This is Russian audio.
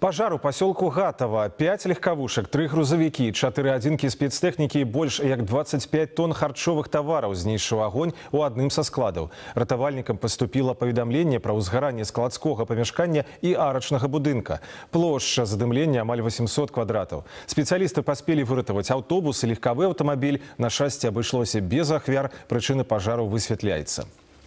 Пожару поселку Гатова. Пять легковушек, три грузовики, четыре одинки спецтехники и больше, як 25 тонн харчовых товаров знейшыў огонь у одним со складов. Ратавальникам поступило поведомление про узгорание складского помешкания и арочного будинка. Площадь задымления амаль 800 квадратов. Специалисты поспели выратаваць автобус и легковый автомобиль. На счастье обошлось и без охвяр. Причины пожару высветляется.